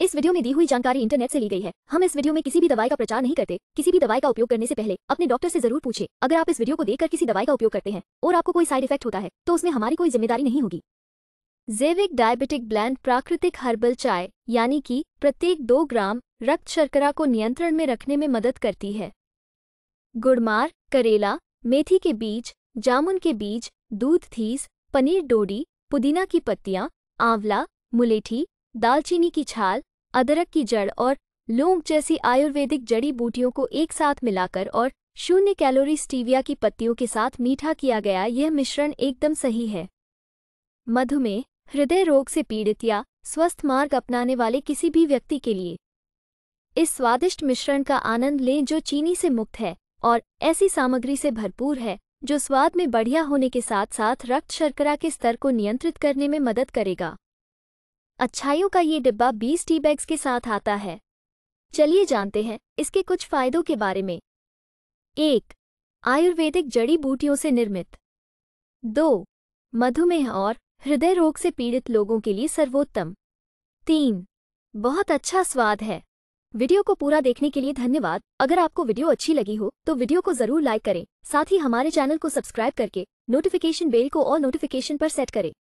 इस वीडियो में दी हुई जानकारी इंटरनेट से ली गई है हम इस वीडियो में किसी भी दवाई का प्रचार नहीं करते किसी भी दवाई का उपयोग करने से पहले अपने डॉक्टर से जरूर पूछे अगर आप इस वीडियो को देखकर किसी दवाई का उपयोग करते हैं और आपको कोई साइड इफेक्ट होता है तो उसमें हमारी कोई जिम्मेदारी नहीं होगी जैविक डायबिटिक ब्लैंड प्राकृतिक हर्बल चाय यानी कि प्रत्येक दो ग्राम रक्त शर्करा को नियंत्रण में रखने में मदद करती है गुड़मार करेला मेथी के बीज जामुन के बीज दूध थीस पनीर डोडी पुदीना की पत्तियां आंवला मुलेठी दालचीनी की छाल अदरक की जड़ और लौंग जैसी आयुर्वेदिक जड़ी बूटियों को एक साथ मिलाकर और शून्य कैलोरी स्टीविया की पत्तियों के साथ मीठा किया गया यह मिश्रण एकदम सही है मधुमेह हृदय रोग से पीड़ित या स्वस्थ मार्ग अपनाने वाले किसी भी व्यक्ति के लिए इस स्वादिष्ट मिश्रण का आनंद लें जो चीनी से मुक्त है और ऐसी सामग्री से भरपूर है जो स्वाद में बढ़िया होने के साथ साथ रक्त शर्करा के स्तर को नियंत्रित करने में मदद करेगा अच्छाइयों का ये डिब्बा 20 टी बैग्स के साथ आता है चलिए जानते हैं इसके कुछ फायदों के बारे में एक आयुर्वेदिक जड़ी बूटियों से निर्मित दो मधुमेह और हृदय रोग से पीड़ित लोगों के लिए सर्वोत्तम तीन बहुत अच्छा स्वाद है वीडियो को पूरा देखने के लिए धन्यवाद अगर आपको वीडियो अच्छी लगी हो तो वीडियो को जरूर लाइक करें साथ ही हमारे चैनल को सब्सक्राइब करके नोटिफिकेशन बेल को और नोटिफिकेशन पर सेट करें